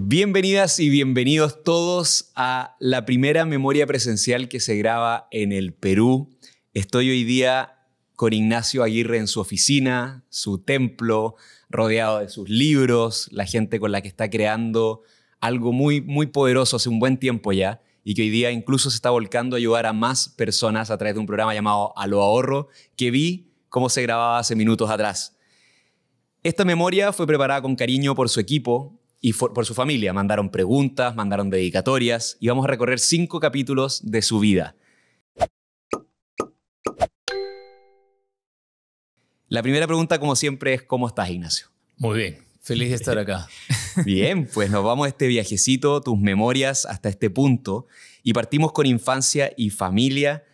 Bienvenidas y bienvenidos todos a la primera memoria presencial que se graba en el Perú. Estoy hoy día con Ignacio Aguirre en su oficina, su templo, rodeado de sus libros, la gente con la que está creando algo muy, muy poderoso hace un buen tiempo ya y que hoy día incluso se está volcando a ayudar a más personas a través de un programa llamado A lo ahorro, que vi cómo se grababa hace minutos atrás. Esta memoria fue preparada con cariño por su equipo, y por su familia. Mandaron preguntas, mandaron dedicatorias y vamos a recorrer cinco capítulos de su vida. La primera pregunta, como siempre, es ¿cómo estás, Ignacio? Muy bien, feliz de estar acá. bien, pues nos vamos a este viajecito, tus memorias hasta este punto y partimos con infancia y familia.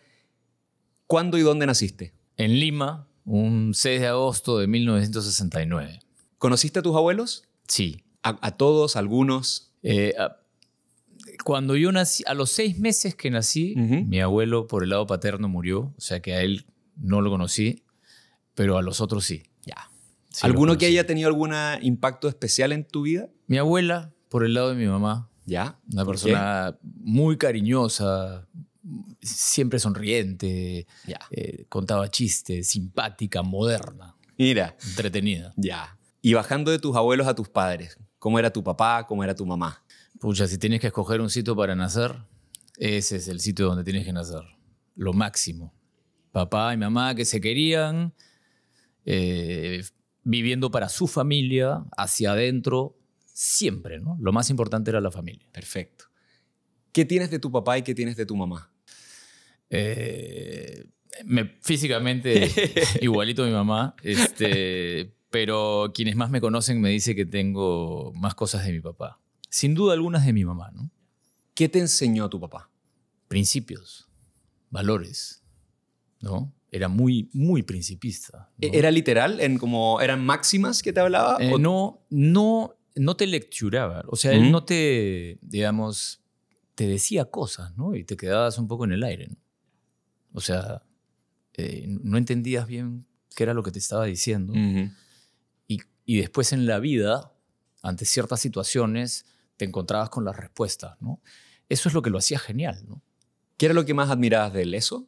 ¿Cuándo y dónde naciste? En Lima, un 6 de agosto de 1969. ¿Conociste a tus abuelos? Sí, a, todos, algunos. Eh, cuando yo nací, a los seis meses que nací, mi abuelo por el lado paterno murió, o sea que a él no lo conocí, pero a los otros sí. Ya. ¿Alguno que haya tenido algún impacto especial en tu vida? Mi abuela por el lado de mi mamá. Ya. Una persona muy cariñosa, siempre sonriente, ya. Eh, contaba chistes, simpática, moderna. Mira. Entretenida. Ya. Y bajando de tus abuelos a tus padres, ¿Cómo era tu papá? ¿Cómo era tu mamá? Pucha, si tienes que escoger un sitio para nacer, ese es el sitio donde tienes que nacer. Lo máximo. Papá y mamá que se querían, eh, viviendo para su familia, hacia adentro, siempre, ¿no? Lo más importante era la familia. Perfecto. ¿Qué tienes de tu papá y qué tienes de tu mamá? Eh, físicamente igualito a mi mamá, este, pero quienes más me conocen me dicen que tengo más cosas de mi papá. Sin duda algunas de mi mamá, ¿no? ¿Qué te enseñó tu papá? Principios, valores, ¿no? Era muy, muy principista. E-, ¿Era literal? En como, ¿Eran máximas que te hablaba? Eh, no, no, no te lecturaba. O sea, él no te, digamos, te decía cosas, ¿no? Y te quedabas un poco en el aire, ¿no? O sea, eh, no entendías bien qué era lo que te estaba diciendo y después en la vida, ante ciertas situaciones, te encontrabas con las respuestas, ¿no? Eso es lo que lo hacía genial, ¿no? ¿Qué era lo que más admirabas de él, eso?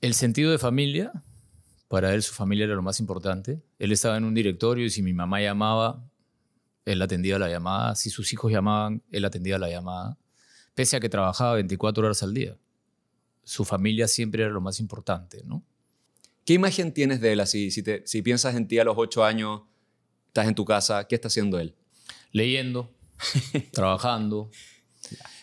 El sentido de familia, para él su familia era lo más importante. Él estaba en un directorio y si mi mamá llamaba, él atendía la llamada. Si sus hijos llamaban, él atendía la llamada. Pese a que trabajaba 24 horas al día. Su familia siempre era lo más importante, ¿no? ¿Qué imagen tienes de él así? Si, piensas en ti a los ocho años, estás en tu casa, ¿qué está haciendo él? Leyendo, trabajando,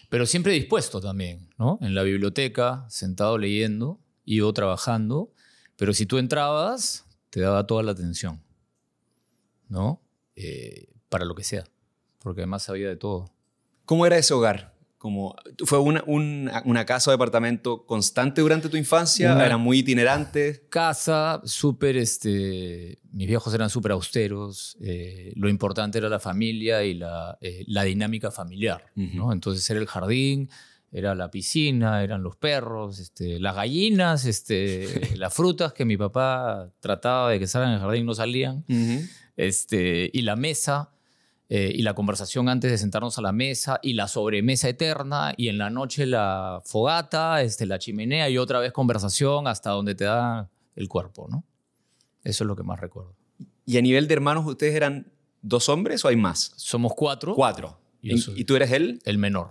pero siempre dispuesto también, ¿no? En la biblioteca, sentado leyendo iba trabajando, pero si tú entrabas, te daba toda la atención, ¿no? Eh, para lo que sea, porque además sabía de todo. ¿Cómo era ese hogar? como fue una, casa o departamento constante durante tu infancia era muy itinerante casa súper este mis viejos eran súper austeros eh, lo importante era la familia y la, eh, dinámica familiar ¿no? entonces era el jardín era la piscina eran los perros este, las gallinas este las frutas que mi papá trataba de que salgan en el jardín no salían este, y la mesa eh, y la conversación antes de sentarnos a la mesa y la sobremesa eterna y en la noche la fogata, este, la chimenea y otra vez conversación hasta donde te da el cuerpo, ¿no? Eso es lo que más recuerdo. ¿Y a nivel de hermanos ustedes eran dos hombres o hay más? Somos cuatro. Cuatro. ¿Y, tú eres él? El menor.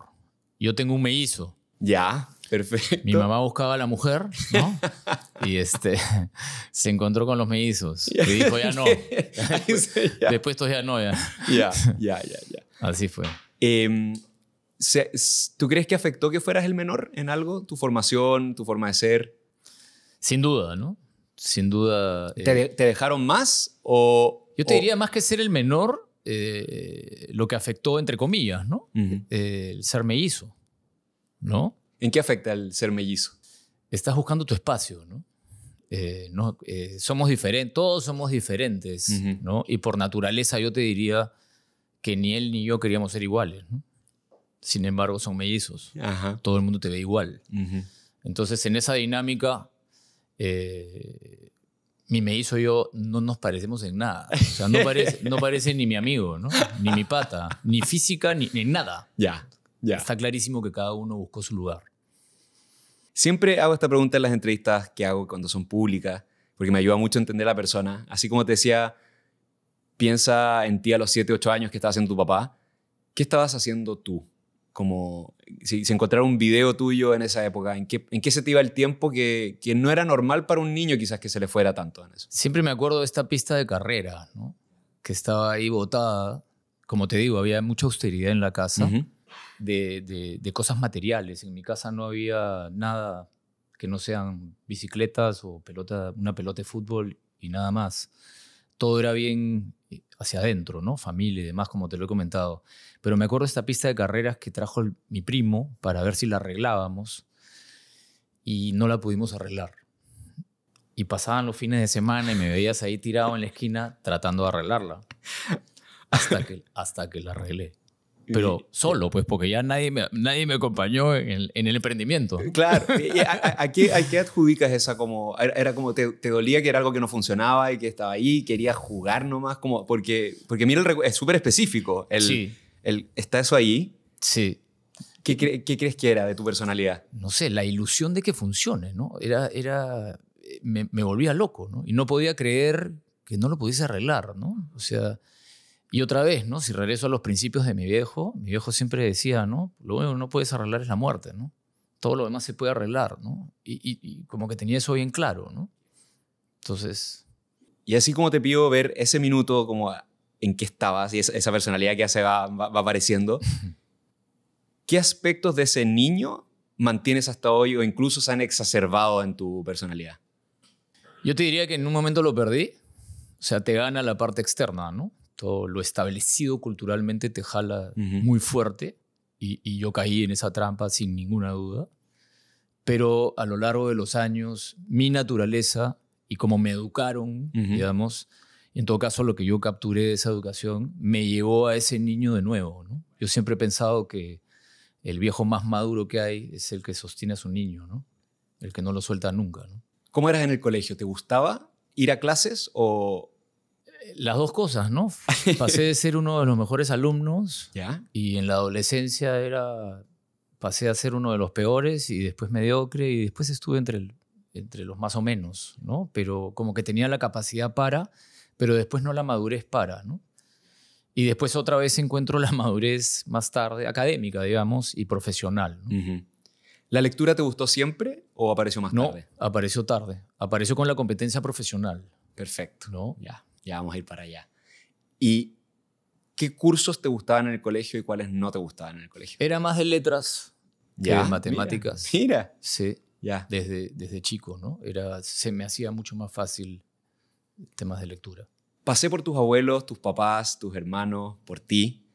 Yo tengo un hizo Ya. Perfecto. Mi mamá buscaba a la mujer, ¿no? y este, se encontró con los mellizos. Y dijo, ya no. Después esto ya no, ya. Ya, ya, ya, ya. Así fue. Em, ¿Tú crees que afectó que fueras el menor en algo? ¿Tu formación, tu forma de ser? Sin duda, ¿no? Sin duda. Eh, ¿Te, dejaron más o...? Yo te diría más que ser el menor, eh, lo que afectó, entre comillas, ¿no? Eh, el ser mellizo, ¿no? ¿En qué afecta el ser mellizo? Estás buscando tu espacio, ¿no? Eh, no eh, somos diferentes, todos somos diferentes, ¿no? Y por naturaleza yo te diría que ni él ni yo queríamos ser iguales, ¿no? Sin embargo, son mellizos. Todo el mundo te ve igual. Entonces, en esa dinámica, eh, mi mellizo y yo no nos parecemos en nada. O sea, no parece, ni mi amigo, ¿no? Ni mi pata, ni física, ni, ni nada. Ya. Está clarísimo que cada uno buscó su lugar. Siempre hago esta pregunta en las entrevistas que hago cuando son públicas, porque me ayuda mucho a entender a la persona. Así como te decía, piensa en ti a los 7, 8 años que estaba haciendo tu papá. ¿Qué estabas haciendo tú? Como si, se encontrara un video tuyo en esa época, ¿en qué, se te iba el tiempo que, no era normal para un niño quizás que se le fuera tanto en eso? Siempre me acuerdo de esta pista de carrera, que estaba ahí botada. Como te digo, había mucha austeridad en la casa de, cosas materiales. En mi casa no había nada que no sean bicicletas o pelota, una pelota de fútbol y nada más. Todo era bien eh, hacia adentro, ¿no? Familia y demás, como te lo he comentado. Pero me acuerdo de esta pista de carreras que trajo mi primo para ver si la arreglábamos y no la pudimos arreglar. Y pasaban los fines de semana y me veías ahí tirado en la esquina tratando de arreglarla. Hasta que, hasta que la arreglé pero solo, pues, porque ya nadie me, nadie me acompañó en el, emprendimiento. Eh, claro, ¿a, qué, adjudicas esa como, era como, te, te, dolía que era algo que no funcionaba y que estaba ahí, querías jugar nomás, como, porque, porque mira, es súper específico, el, el, está eso ahí. Sí. ¿Qué, crees que era de tu personalidad? No sé, la ilusión de que funcione, ¿no? Era, era, me, me volvía loco, ¿no? Y no podía creer que no lo pudiese arreglar, ¿no? O sea y otra vez, ¿no? Si regreso a los principios de mi viejo, mi viejo siempre decía, ¿no? Lo único que no puedes arreglar es la muerte, ¿no? Todo lo demás se puede arreglar, ¿no? Y, como que tenía eso bien claro, ¿no? Entonces... Y así como te pido ver ese minuto, como en qué estabas y esa, personalidad que ya se va, va apareciendo, ¿qué aspectos de ese niño mantienes hasta hoy o incluso se han exacerbado en tu personalidad? Yo te diría que en un momento lo perdí, o sea, te gana la parte externa, ¿no? lo establecido culturalmente te jala muy fuerte y, yo caí en esa trampa sin ninguna duda. Pero a lo largo de los años, mi naturaleza y cómo me educaron, digamos, en todo caso lo que yo capturé de esa educación, me llevó a ese niño de nuevo. ¿no? Yo siempre he pensado que el viejo más maduro que hay es el que sostiene a su niño, ¿no? el que no lo suelta nunca. ¿no? ¿Cómo eras en el colegio? ¿Te gustaba ir a clases o, las dos cosas, ¿no? Pasé de ser uno de los mejores alumnos y en la adolescencia era pasé a ser uno de los peores y después mediocre y después estuve entre, entre los más o menos, ¿no? Pero como que tenía la capacidad para, pero después no la madurez para, ¿no? Y después otra vez encuentro la madurez más tarde, académica, digamos, y profesional. ¿La lectura te gustó siempre o apareció más tarde? No, apareció tarde. Apareció con la competencia profesional. Perfecto. ¿no? Ya ya vamos a ir para allá. ¿Y qué cursos te gustaban en el colegio y cuáles no te gustaban en el colegio? Era más de letras ya, matemáticas. Mira. Sí. Ya. Desde, desde chico, ¿no? Era, se me hacía mucho más fácil temas de lectura. Pasé por tus abuelos, tus papás, tus hermanos, por ti.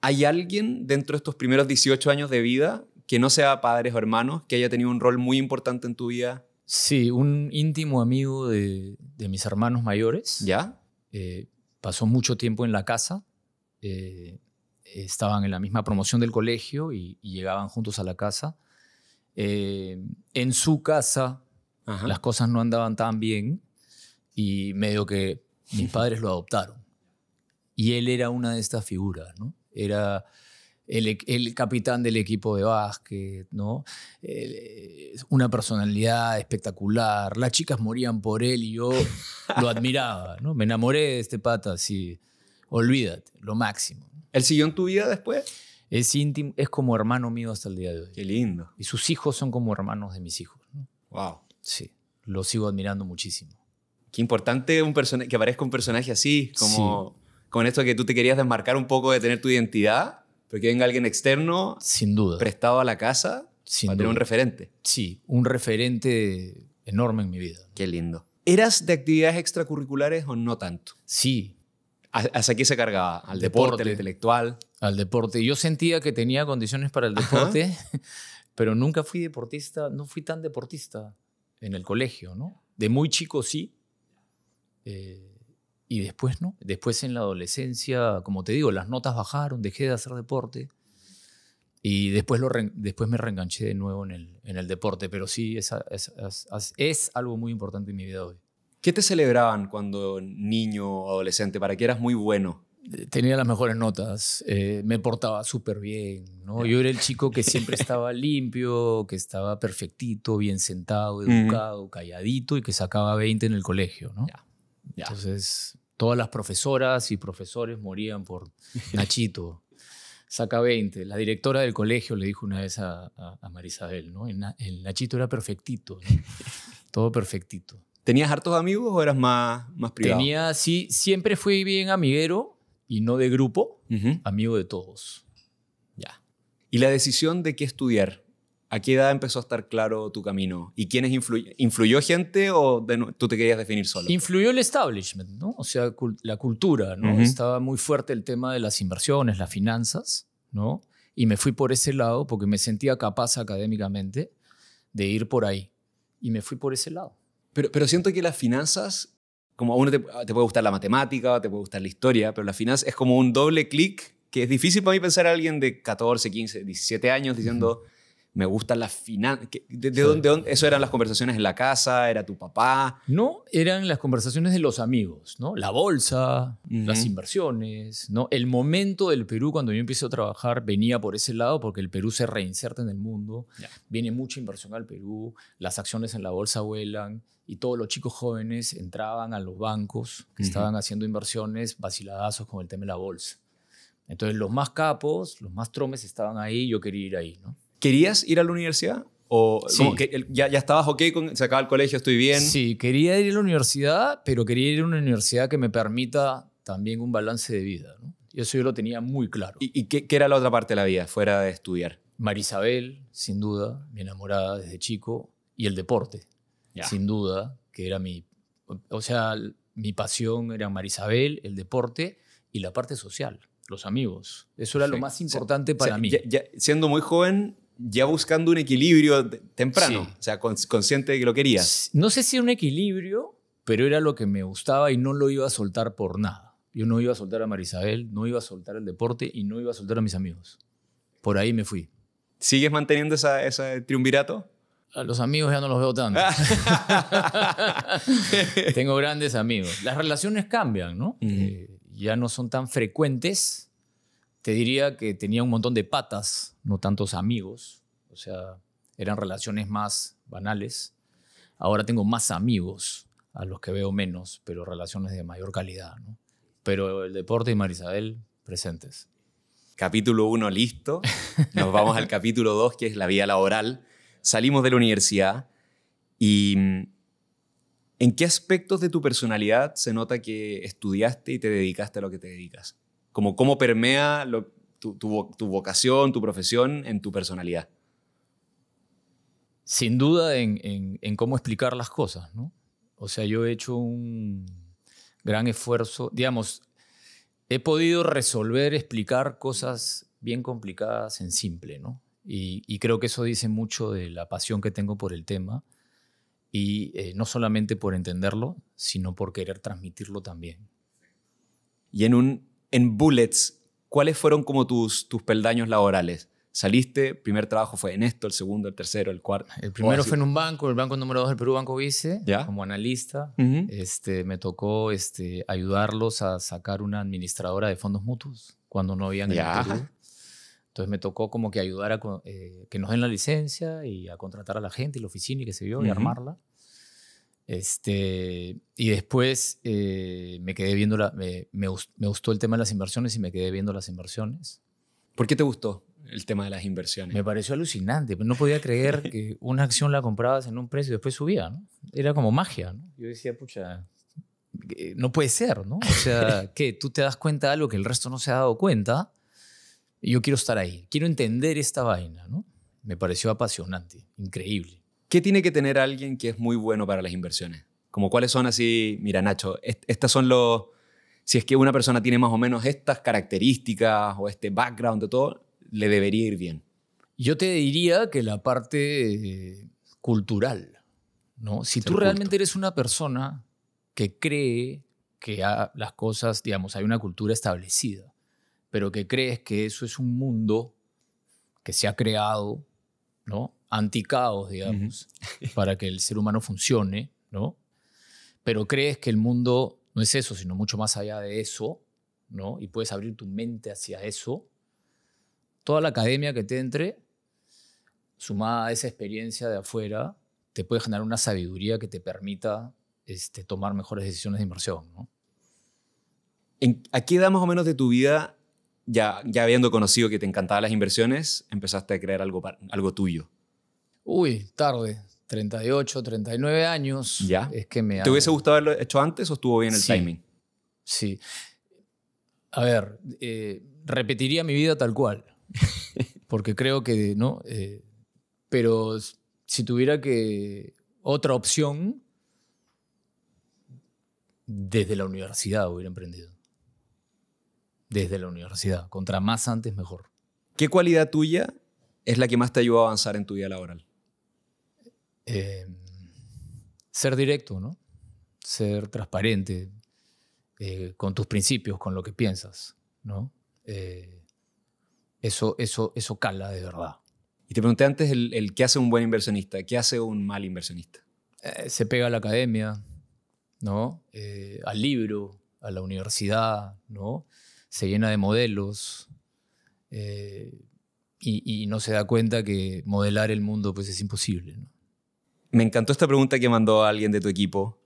¿Hay alguien dentro de estos primeros 18 años de vida que no sea padres o hermanos, que haya tenido un rol muy importante en tu vida Sí, un íntimo amigo de, mis hermanos mayores. ¿Ya? Eh, pasó mucho tiempo en la casa. Eh, estaban en la misma promoción del colegio y, llegaban juntos a la casa. Eh, en su casa las cosas no andaban tan bien y medio que mis padres lo adoptaron. Y él era una de estas figuras, ¿no? Era el, capitán del equipo de básquet, ¿no? una personalidad espectacular. Las chicas morían por él y yo lo admiraba, ¿no? Me enamoré de este pata, sí. Olvídate, lo máximo. ¿El siguió en tu vida después? Es íntimo, es como hermano mío hasta el día de hoy. Qué lindo. Y sus hijos son como hermanos de mis hijos. Wow. Sí, lo sigo admirando muchísimo. Qué importante un que aparezca un personaje así, como con esto que tú te querías desmarcar un poco de tener tu identidad pero que venga alguien externo. Sin duda. Prestado a la casa. Sin para tener un referente. Sí, un referente enorme en mi vida. Qué lindo. ¿Eras de actividades extracurriculares o no tanto? Sí. ¿Hasta qué se cargaba? ¿Al deporte, al intelectual? Al deporte. Yo sentía que tenía condiciones para el deporte, pero nunca fui deportista, no fui tan deportista en el colegio, ¿no? De muy chico sí. Eh, y después no. Después en la adolescencia, como te digo, las notas bajaron, dejé de hacer deporte. Y después, lo después me reenganché de nuevo en el, en el deporte. Pero sí, es, es, es, algo muy importante en mi vida hoy. ¿Qué te celebraban cuando niño o adolescente? ¿Para qué eras muy bueno? Eh, tenía las mejores notas, eh, me portaba súper bien, ¿no? Yo era el chico que siempre estaba limpio, que estaba perfectito, bien sentado, educado, calladito y que sacaba 20 en el colegio, ¿no? ya. Entonces, Todas las profesoras y profesores morían por Nachito. Saca 20. La directora del colegio le dijo una vez a, Marisabel, ¿no? El, Nachito era perfectito, todo perfectito. ¿Tenías hartos amigos o eras más, más privado? Tenía, sí, siempre fui bien amiguero y no de grupo, amigo de todos. Ya. ¿Y la decisión de qué estudiar? ¿A qué edad empezó a estar claro tu camino? ¿Y quiénes influyó? ¿Influyó gente o tú te querías definir solo? Influyó el establishment, ¿no? O sea, la cultura, ¿no? Estaba muy fuerte el tema de las inversiones, las finanzas, ¿no? Y me fui por ese lado porque me sentía capaz académicamente de ir por ahí. Y me fui por ese lado. Pero, pero siento que las finanzas, como a uno te, puede gustar la matemática, te puede gustar la historia, pero las finanzas es como un doble clic que es difícil para mí pensar a alguien de 14, 15, 17 años diciendo me gusta la finanzas. ¿De, dónde, ¿Eso eran las conversaciones en la casa? ¿Era tu papá? No, eran las conversaciones de los amigos, ¿no? La bolsa, las inversiones, ¿no? El momento del Perú cuando yo empecé a trabajar venía por ese lado porque el Perú se reinserta en el mundo, viene mucha inversión al Perú, las acciones en la bolsa vuelan y todos los chicos jóvenes entraban a los bancos que estaban haciendo inversiones vaciladazos con el tema de la bolsa. Entonces los más capos, los más tromes estaban ahí, yo quería ir ahí, ¿no? ¿Querías ir a la universidad? ¿O sí. que ya, ya, estabas ok se acaba el colegio, estoy bien? Sí, quería ir a la universidad, pero quería ir a una universidad que me permita también un balance de vida. ¿no? Y eso yo lo tenía muy claro. ¿Y, qué, qué, era la otra parte de la vida, fuera de estudiar? Marisabel, sin duda, mi enamorada desde chico, y el deporte, sin duda, que era mi. O sea, mi pasión era Marisabel, el deporte y la parte social, los amigos. Eso era lo más importante para mí. siendo muy joven, ya buscando un equilibrio temprano, o sea, consciente de que lo querías. No sé si un equilibrio, pero era lo que me gustaba y no lo iba a soltar por nada. Yo no iba a soltar a Marisabel, no iba a soltar el deporte y no iba a soltar a mis amigos. Por ahí me fui. ¿Sigues manteniendo esa, ese triunvirato? A los amigos ya no los veo tanto. Tengo grandes amigos. Las relaciones cambian, ¿no? Eh, ya no son tan frecuentes te diría que tenía un montón de patas, no tantos amigos, o sea, eran relaciones más banales. Ahora tengo más amigos, a los que veo menos, pero relaciones de mayor calidad. Pero el deporte y Marisabel presentes. Capítulo 1 listo, nos vamos al capítulo 2 que es la vida laboral. Salimos de la universidad y mm, ¿en qué aspectos de tu personalidad se nota que estudiaste y te dedicaste a lo que te dedicas? como cómo permea tu, tu, vocación, tu profesión en tu personalidad. Sin duda en, cómo explicar las cosas, ¿no? O sea, yo he hecho un gran esfuerzo, digamos, he podido resolver, explicar cosas bien complicadas en simple, ¿no? Y, creo que eso dice mucho de la pasión que tengo por el tema y eh, no solamente por entenderlo, sino por querer transmitirlo también. Y en un en bullets, ¿cuáles fueron como tus, tus peldaños laborales? Saliste, primer trabajo fue en esto, el segundo, el tercero, el cuarto. El primero fue en un banco, el banco número dos del Perú, Banco Vice, como analista. este, me tocó este, ayudarlos a sacar una administradora de fondos mutuos cuando no habían en Entonces me tocó como que ayudar a eh, que nos den la licencia y a contratar a la gente y la oficina y que se vio y armarla. Este, y después eh, me quedé viendo, la, me, gustó el tema de las inversiones y me quedé viendo las inversiones. ¿Por qué te gustó el tema de las inversiones? Me pareció alucinante, pues no podía creer que una acción la comprabas en un precio y después subía, ¿no? Era como magia, ¿no? Yo decía, pucha, eh, no puede ser, ¿no? O sea, que tú te das cuenta de algo que el resto no se ha dado cuenta y yo quiero estar ahí, quiero entender esta vaina, ¿no? Me pareció apasionante, increíble. ¿Qué tiene que tener alguien que es muy bueno para las inversiones? Como cuáles son así, mira Nacho, estas son los, si es que una persona tiene más o menos estas características o este background de todo, le debería ir bien. Yo te diría que la parte eh, cultural, ¿no? Si tú realmente eres una persona que cree que las cosas, digamos, hay una cultura establecida, pero que crees que eso es un mundo que se ha creado, ¿no? anticaos, digamos, para que el ser humano funcione, ¿no? Pero crees que el mundo no es eso, sino mucho más allá de eso, ¿no? Y puedes abrir tu mente hacia eso. Toda la academia que te entre, sumada a esa experiencia de afuera, te puede generar una sabiduría que te permita este, tomar mejores decisiones de inversión, ¿no? ¿En, ¿A qué edad más o menos de tu vida, ya, ya habiendo conocido que te encantaban las inversiones, empezaste a crear algo, algo tuyo? Uy, tarde. 38, 39 años. Es que me ¿Te hubiese gustado haberlo hecho antes o estuvo bien el timing? Sí. A ver, eh, repetiría mi vida tal cual. Porque creo que, ¿no? Eh, pero si tuviera que. Otra opción. Desde la universidad hubiera emprendido. Desde la universidad. Contra más antes, mejor. ¿Qué cualidad tuya es la que más te ayudó a avanzar en tu vida laboral? Em, ser directo, ¿no? Ser transparente eh, con tus principios, con lo que piensas, ¿no? Eh, eso, eso, eso cala de verdad. Y te pregunté antes el, qué hace un buen inversionista, qué hace un mal inversionista. Eh, se pega a la academia, ¿no? al libro, a la universidad, ¿no? Se llena de modelos, y, y, no se da cuenta que modelar el mundo pues es imposible. ¿no? Me encantó esta pregunta que mandó alguien de tu equipo.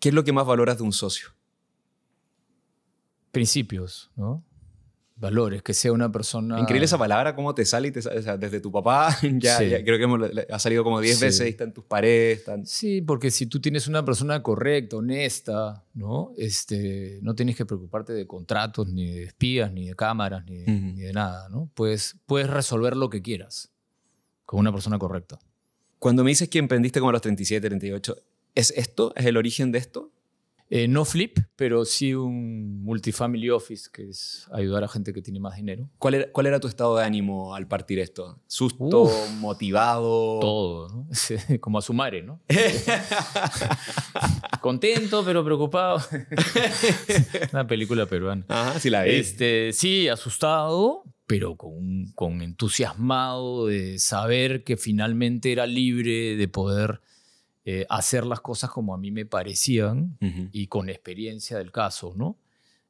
¿Qué es lo que más valoras de un socio? Principios, ¿no? Valores, que sea una persona... Increíble esa palabra, cómo te sale, desde tu papá, ya, creo que ha salido como 10 veces, está en tus paredes. Están... Sí, porque si tú tienes una persona correcta, honesta, ¿no? Este, no tienes que preocuparte de contratos, ni de espías, ni de cámaras, ni de, nada, ¿no? puedes resolver lo que quieras con una persona correcta. Cuando me dices que emprendiste como a los 37, 38, ¿es esto? ¿Es el origen de esto? Eh, no flip, pero sí un multifamily office, que es ayudar a gente que tiene más dinero. ¿Cuál era, cuál era tu estado de ánimo al partir esto? ¿Susto? ¿Motivado? Todo, ¿no? como a su madre, ¿no? Contento, pero preocupado. Una película peruana. Ajá, sí la vi. Este, sí, asustado, pero con, entusiasmado de saber que finalmente era libre de poder eh, hacer las cosas como a mí me parecían y con experiencia del caso, ¿no?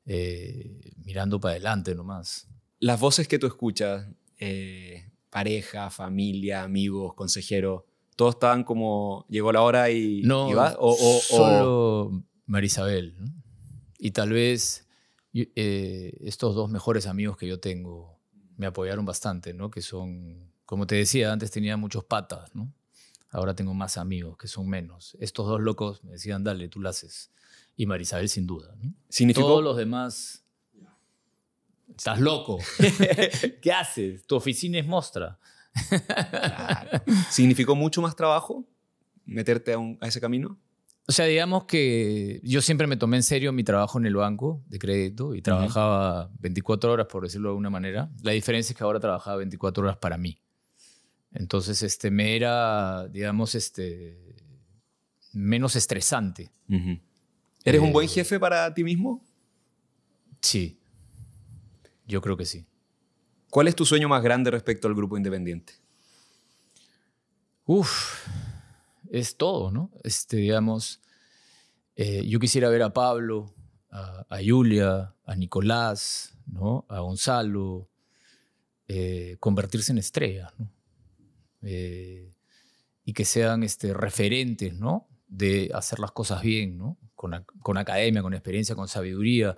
Eh, mirando para adelante nomás. Las voces que tú escuchas, eh, pareja, familia, amigos, consejero, ¿todos estaban como llegó la hora y, no, O, solo Marisabel. Y tal vez estos dos mejores amigos que yo tengo me apoyaron bastante, ¿no? Que son, como te decía, antes tenía muchos patas, ¿no? Ahora tengo más amigos, que son menos. Estos dos locos me decían, dale, tú lo haces. Y Marisabel, sin duda. ¿no? ¿Significó? Todos los demás, estás loco. ¿Qué haces? Tu oficina es mostra. ¿Significó mucho más trabajo meterte a ese camino? O sea, digamos que yo siempre me tomé en serio mi trabajo en el banco de crédito y trabajaba 24 horas, por decirlo de alguna manera. La diferencia es que ahora trabajaba 24 horas para mí. Entonces, este, me era, digamos, este, menos estresante. ¿Eres un buen eh, jefe para ti mismo? Sí, yo creo que sí. ¿Cuál es tu sueño más grande respecto al grupo independiente? Uf, es todo, ¿no? Este, digamos, eh, yo quisiera ver a Pablo, a, Julia, a Nicolás, ¿no? A Gonzalo, eh, convertirse en estrellas, eh, y que sean este, referentes, ¿no? De hacer las cosas bien, ¿no? Con, academia, con experiencia, con sabiduría,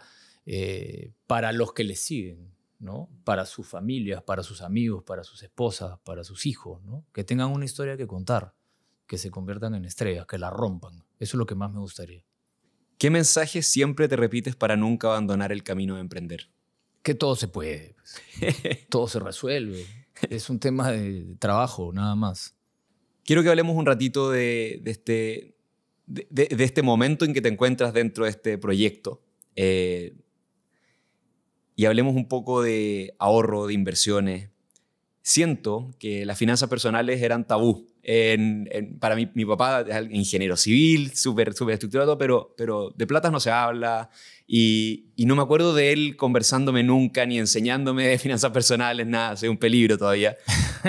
para los que les siguen, ¿no? Para sus familias, para sus amigos, para sus esposas, para sus hijos, ¿no? Que tengan una historia que contar que se conviertan en estrellas, que la rompan. Eso es lo que más me gustaría. ¿Qué mensaje siempre te repites para nunca abandonar el camino de emprender? Que todo se puede, pues. todo se resuelve. Es un tema de trabajo, nada más. Quiero que hablemos un ratito de, este, de, este momento en que te encuentras dentro de este proyecto. Eh, y hablemos un poco de ahorro, de inversiones. Siento que las finanzas personales eran tabú en, para mí, mi papá es ingeniero civil, súper super estructurado, pero, pero de platas no se habla. Y, no me acuerdo de él conversándome nunca, ni enseñándome de finanzas personales, nada. Soy un peligro todavía.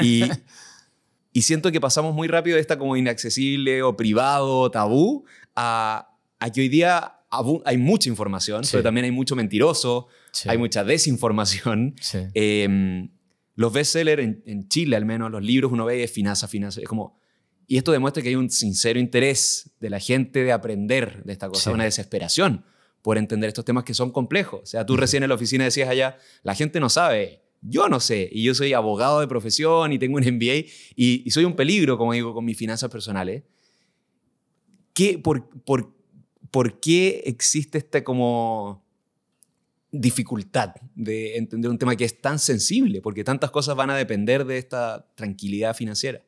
Y, y siento que pasamos muy rápido de esta como inaccesible o privado, tabú, a, que hoy día hay mucha información, pero también hay mucho mentiroso, hay mucha desinformación. Sí. Em, los bestsellers en, Chile, al menos, los libros uno ve de finanzas, finanzas, es como... Y esto demuestra que hay un sincero interés de la gente de aprender de esta cosa, una desesperación por entender estos temas que son complejos. O sea, tú recién en la oficina decías allá, la gente no sabe, yo no sé, y yo soy abogado de profesión y tengo un MBA y, soy un peligro, como digo, con mis finanzas personales. ¿Qué, por, por, por qué existe este como dificultad de entender un tema que es tan sensible, porque tantas cosas van a depender de esta tranquilidad financiera.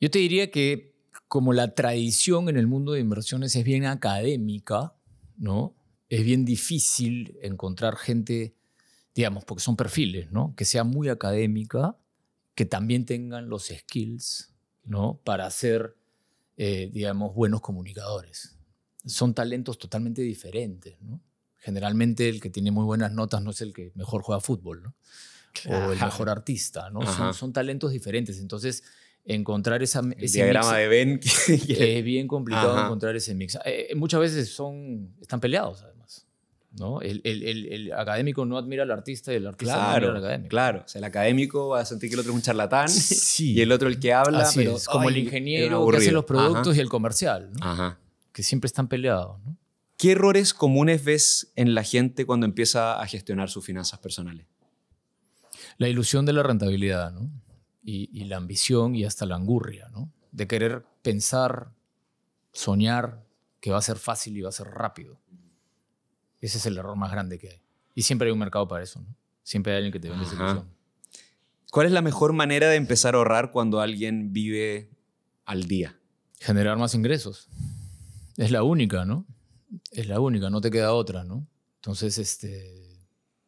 Yo te diría que como la tradición en el mundo de inversiones es bien académica, ¿no? Es bien difícil encontrar gente, digamos, porque son perfiles, ¿no? Que sea muy académica, que también tengan los skills, ¿no? Para ser, eh, digamos, buenos comunicadores. Son talentos totalmente diferentes, ¿no? generalmente el que tiene muy buenas notas no es el que mejor juega fútbol, ¿no? O el mejor artista, ¿no? Son, talentos diferentes. Entonces, encontrar esa, el ese diagrama de Ben es bien complicado encontrar ese mix. Eh, eh, muchas veces son, están peleados, además. ¿no? El, el, el, académico no admira al artista y el artista no admira al académico. Claro, o sea, el académico va a sentir que el otro es un charlatán y el otro el que habla, es, como el ingeniero que hace los productos y el comercial, ¿no? Ajá. que siempre están peleados. ¿no? ¿Qué errores comunes ves en la gente cuando empieza a gestionar sus finanzas personales? La ilusión de la rentabilidad, ¿no? Y, la ambición y hasta la angurria, ¿no? De querer pensar, soñar que va a ser fácil y va a ser rápido. Ese es el error más grande que hay. Y siempre hay un mercado para eso, ¿no? Siempre hay alguien que te vende esa ilusión. ¿Cuál es la mejor manera de empezar a ahorrar cuando alguien vive al día? Generar más ingresos. Es la única, ¿no? es la única, no te queda otra, ¿no? Entonces, este,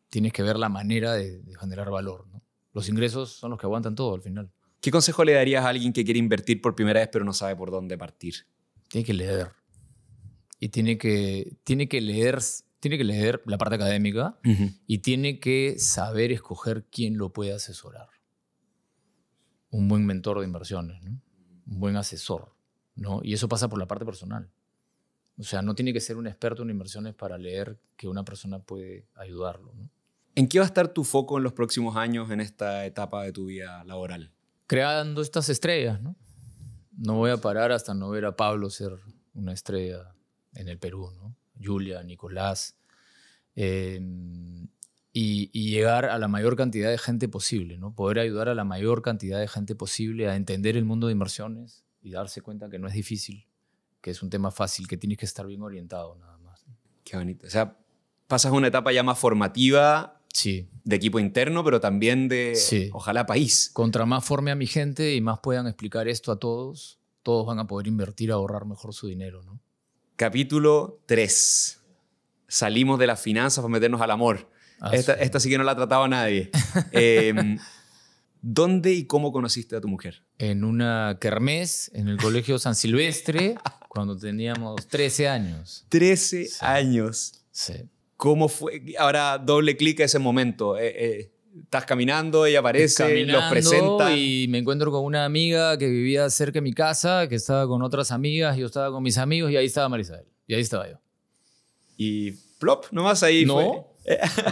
tienes que ver la manera de, generar valor, ¿no? Los ingresos son los que aguantan todo al final. ¿Qué consejo le darías a alguien que quiere invertir por primera vez pero no sabe por dónde partir? Tiene que leer. Y tiene que, tiene que leer tiene que leer la parte académica y tiene que saber escoger quién lo puede asesorar. Un buen mentor de inversiones, ¿no? un buen asesor. ¿no? Y eso pasa por la parte personal. O sea, no tiene que ser un experto en inversiones para leer que una persona puede ayudarlo. ¿En qué va a estar tu foco en los próximos años en esta etapa de tu vida laboral? Creando estas estrellas, ¿no? No voy a parar hasta no ver a Pablo ser una estrella en el Perú, ¿no? Julia, Nicolás. Eh, y, y, llegar a la mayor cantidad de gente posible, ¿no? Poder ayudar a la mayor cantidad de gente posible a entender el mundo de inversiones y darse cuenta que no es difícil que es un tema fácil, que tienes que estar bien orientado nada más. Qué bonito. O sea, pasas una etapa ya más formativa sí. de equipo interno, pero también de, ojalá, país. Contra más forme a mi gente y más puedan explicar esto a todos, todos van a poder invertir, ahorrar mejor su dinero, ¿no? Capítulo 3. Salimos de las finanzas para meternos al amor. Ah, esta, sí. que no la trataba nadie. eh, ¿Dónde y cómo conociste a tu mujer? En una kermés en el Colegio San Silvestre cuando teníamos 13 años. 13 años. Sí. ¿Cómo fue? Ahora doble clic a ese momento. Eh, eh, estás caminando, ella aparece, caminando, los presenta. Y me encuentro con una amiga que vivía cerca de mi casa, que estaba con otras amigas, yo estaba con mis amigos y ahí estaba Marisabel. Y ahí estaba yo. Y plop, nomás ahí. No,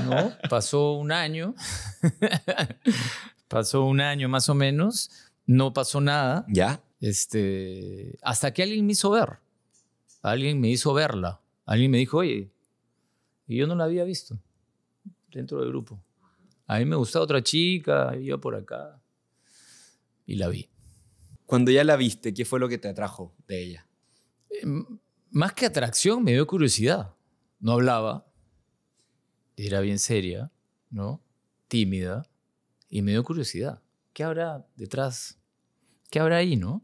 no pasó un año. Pasó un año más o menos, no pasó nada. Ya. Este, hasta que alguien me hizo ver. Alguien me hizo verla. Alguien me dijo, oye, y yo no la había visto dentro del grupo. A mí me gustaba otra chica, iba por acá. Y la vi. Cuando ya la viste, ¿qué fue lo que te atrajo de ella? Em, más que atracción, me dio curiosidad. No hablaba, era bien seria, ¿no? Tímida. Y me dio curiosidad. ¿Qué habrá detrás? ¿Qué habrá ahí, no?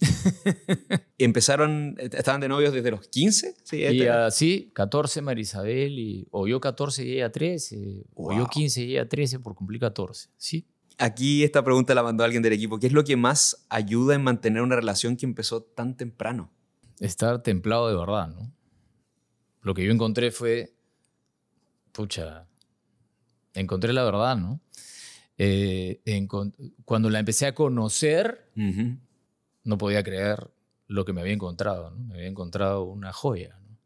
¿Empezaron, estaban de novios desde los 15? Sí, y, 14 este Marisabel, y, o yo 14 y ella 13, o yo 15 y ella 13 por cumplir 14, ¿sí? Aquí esta pregunta la mandó alguien del equipo. ¿Qué es lo que más ayuda en mantener una relación que empezó tan temprano? Estar templado de verdad, ¿no? Lo que yo encontré fue, pucha, encontré la verdad, ¿no? Eh, cuando la empecé a conocer, no podía creer lo que me había encontrado, ¿no? Me había encontrado una joya, ¿no?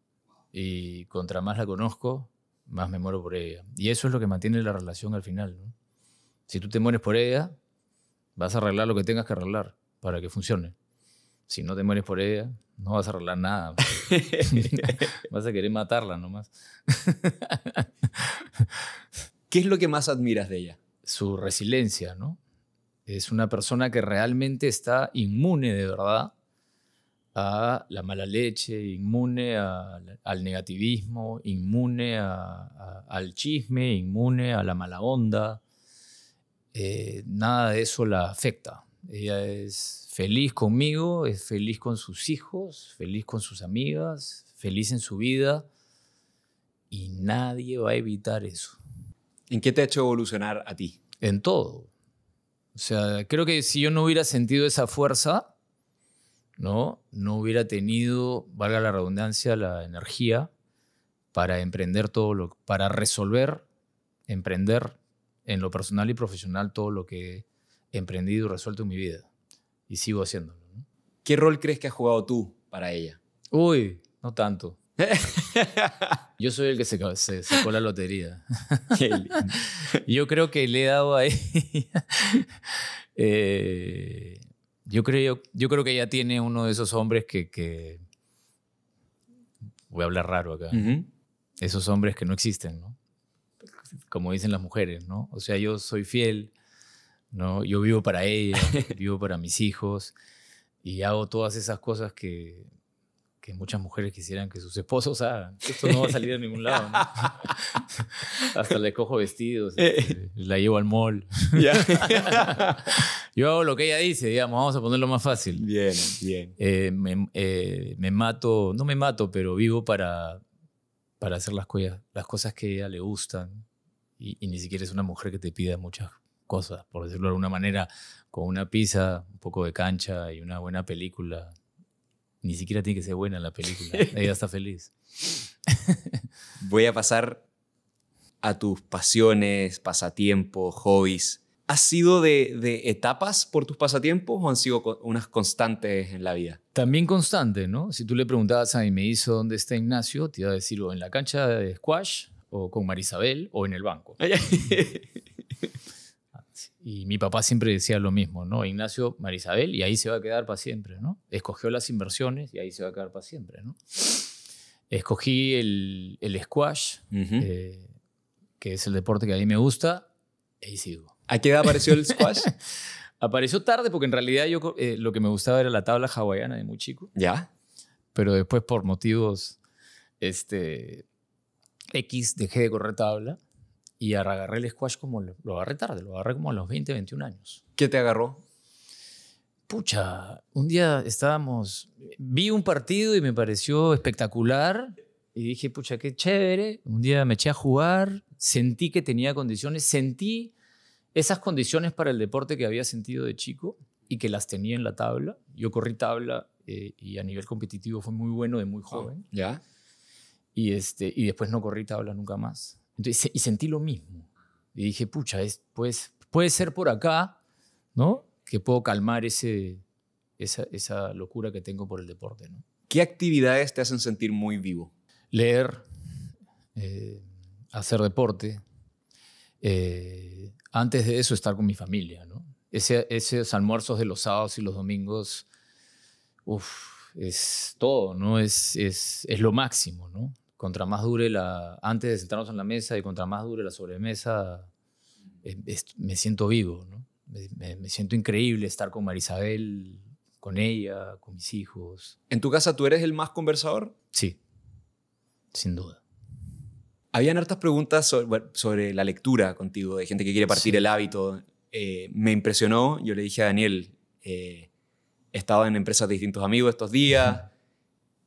Y contra más la conozco, más me muero por ella. Y eso es lo que mantiene la relación al final, ¿no? Si tú te mueres por ella, vas a arreglar lo que tengas que arreglar para que funcione. Si no te mueres por ella, no vas a arreglar nada. vas a querer matarla nomás. ¿Qué es lo que más admiras de ella? Su resiliencia, ¿no? Es una persona que realmente está inmune de verdad a la mala leche, inmune al negativismo, inmune al chisme, inmune a la mala onda. Eh, nada de eso la afecta. Ella es feliz conmigo, es feliz con sus hijos, feliz con sus amigas, feliz en su vida y nadie va a evitar eso. ¿En qué te ha hecho evolucionar a ti? En todo. O sea, creo que si yo no hubiera sentido esa fuerza, ¿no? No hubiera tenido, valga la redundancia, la energía para emprender todo lo para resolver, emprender en lo personal y profesional todo lo que he emprendido y resuelto en mi vida. Y sigo haciéndolo. ¿Qué rol crees que has jugado tú para ella? Uy, no tanto. Yo soy el que se, sacó la lotería. yo creo que le he dado ahí eh, yo, creo, yo creo que ella tiene uno de esos hombres que. voy a hablar raro acá. Esos hombres que no existen, ¿no? Como dicen las mujeres, ¿no? O sea, yo soy fiel, ¿no? Yo vivo para ella, vivo para mis hijos y hago todas esas cosas que que muchas mujeres quisieran que sus esposos hagan. Esto no va a salir de ningún lado. Hasta le cojo vestidos, eh. este, la llevo al mall. Yo hago lo que ella dice, digamos, vamos a ponerlo más fácil. Bien, bien. Eh, eh, me, mato, no me mato, pero vivo para, para hacer las, cosas, las cosas que a ella le gustan. Y, y ni siquiera es una mujer que te pida muchas cosas, por decirlo de alguna manera, con una pizza, un poco de cancha y una buena película ni siquiera tiene que ser buena la película. Ella está feliz. Voy a pasar a tus pasiones, pasatiempos, hobbies. ¿Has sido de, etapas por tus pasatiempos o han sido unas constantes en la vida? También constante, ¿no? Si tú le preguntabas a mí, me hizo dónde está Ignacio, te iba a decir o en la cancha de squash, o con Marisabel, o en el banco. Y mi papá siempre decía lo mismo, ¿no? Ignacio Marisabel, y ahí se va a quedar para siempre, ¿no? Escogió las inversiones y ahí se va a quedar para siempre, ¿no? Escogí el, squash, eh, que es el deporte que a mí me gusta, y ahí sigo. ¿A qué edad apareció el squash? apareció tarde porque en realidad yo eh, lo que me gustaba era la tabla hawaiana de muy chico. ¿Ya? Pero después por motivos este, X dejé de correr tabla y agarré el squash como lo, agarré tarde, lo agarré como a los 20, 21 años. ¿Qué te agarró? Pucha, un día estábamos, vi un partido y me pareció espectacular y dije, pucha, qué chévere. Un día me eché a jugar, sentí que tenía condiciones, sentí esas condiciones para el deporte que había sentido de chico y que las tenía en la tabla. Yo corrí tabla eh, y a nivel competitivo fue muy bueno de muy ah, joven. ¿Ya? Y, este, y después no corrí tabla nunca más y sentí lo mismo. Y dije, pucha, es, pues, puede ser por acá, ¿no? Que puedo calmar ese, esa, locura que tengo por el deporte, ¿no? ¿Qué actividades te hacen sentir muy vivo? Leer, eh, hacer deporte. Eh, antes de eso, estar con mi familia, ¿no? Ese, esos almuerzos de los sábados y los domingos, uff, es todo, ¿no? Es, es, es lo máximo, ¿no? contra más dure la, antes de sentarnos en la mesa y contra más dure la sobremesa, me siento vivo, me, siento increíble estar con Isabel, con ella, con mis hijos. ¿En tu casa tú eres el más conversador? Sí, sin duda. Habían hartas preguntas sobre, la lectura contigo, de gente que quiere partir el hábito. Eh, me impresionó, yo le dije a Daniel, eh, he estado en empresas de distintos amigos estos días,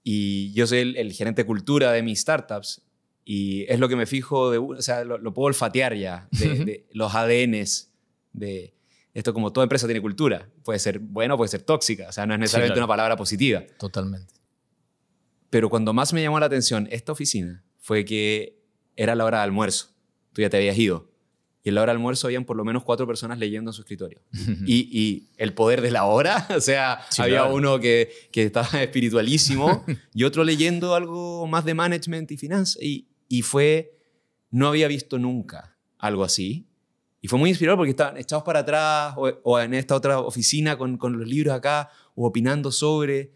y yo soy el, gerente de cultura de mis startups y es lo que me fijo, de, o sea, lo, puedo olfatear ya, de, los ADNs de esto como toda empresa tiene cultura. Puede ser bueno, puede ser tóxica, o sea, no es necesariamente una palabra positiva. Totalmente. Pero cuando más me llamó la atención esta oficina fue que era la hora de almuerzo, tú ya te habías ido y en la hora de almuerzo habían por lo menos cuatro personas leyendo en su escritorio. y, y, el poder de la hora, o sea, había uno que, que, estaba espiritualísimo y otro leyendo algo más de management y finanzas. Y, y fue, no había visto nunca algo así. Y fue muy inspirador porque estaban echados para atrás o, en esta otra oficina con, con, los libros acá o opinando sobre.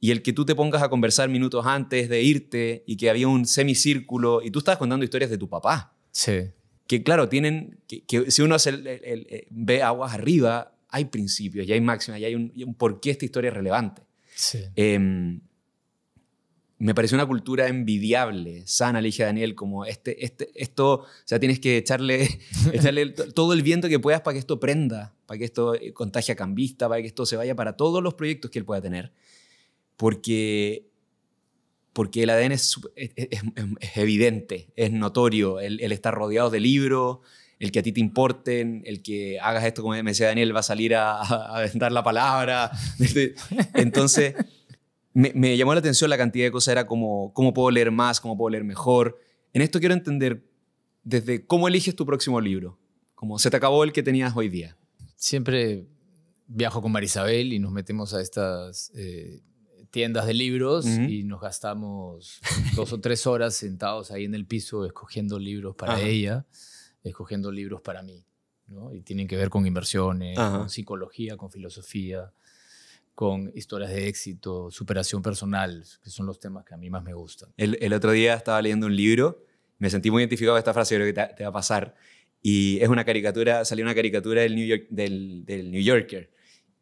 Y el que tú te pongas a conversar minutos antes de irte y que había un semicírculo y tú estabas contando historias de tu papá. Sí que claro, tienen, que, si uno eh, ve aguas arriba, hay principios, ya hay máximas, ya hay un, por qué esta historia es relevante. Em, me parece una cultura envidiable, sana, le dije a Daniel, como este, este, esto, o sea, tienes que echarle, echarle todo el viento que puedas para que esto prenda, para que esto eh, contagie a cambista, para que esto se vaya para todos los proyectos que él pueda tener. Porque porque el ADN es, evidente, es notorio, el, estar rodeado de libros, el que a ti te importen, el que hagas esto como me decía Daniel, va a salir a, dar la palabra. Este, entonces, me, llamó la atención la cantidad de cosas, era como, ¿cómo puedo leer más? ¿Cómo puedo leer mejor? En esto quiero entender desde cómo eliges tu próximo libro, como se te acabó el que tenías hoy día. Siempre viajo con Marisabel y nos metemos a estas... Eh, tiendas de libros y nos gastamos dos o tres horas sentados ahí en el piso escogiendo libros para ella, escogiendo libros para mí. ¿no? Y tienen que ver con inversiones, con psicología, con filosofía, con historias de éxito, superación personal, que son los temas que a mí más me gustan. El, otro día estaba leyendo un libro, me sentí muy identificado con esta frase, creo que te, va a pasar. Y es una caricatura, salió una caricatura del New, York, del New Yorker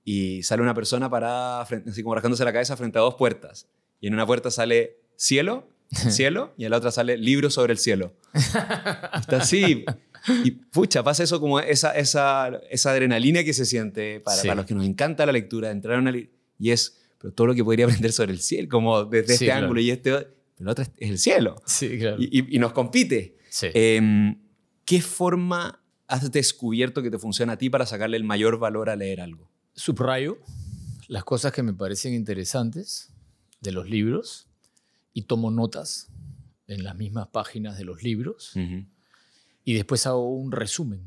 y sale una persona parada, así como rascándose la cabeza frente a dos puertas. Y en una puerta sale cielo, cielo, y en la otra sale libro sobre el cielo. Está así. Y pucha, pasa eso como esa, esa, adrenalina que se siente para, los que nos encanta la lectura, entrar en una y es pero todo lo que podría aprender sobre el cielo, como desde este ángulo y este otro, pero la otra es el cielo. Sí, claro. Y, nos compite. Sí. Em, ¿Qué forma has descubierto que te funciona a ti para sacarle el mayor valor a leer algo? subrayo las cosas que me parecen interesantes de los libros y tomo notas en las mismas páginas de los libros y después hago un resumen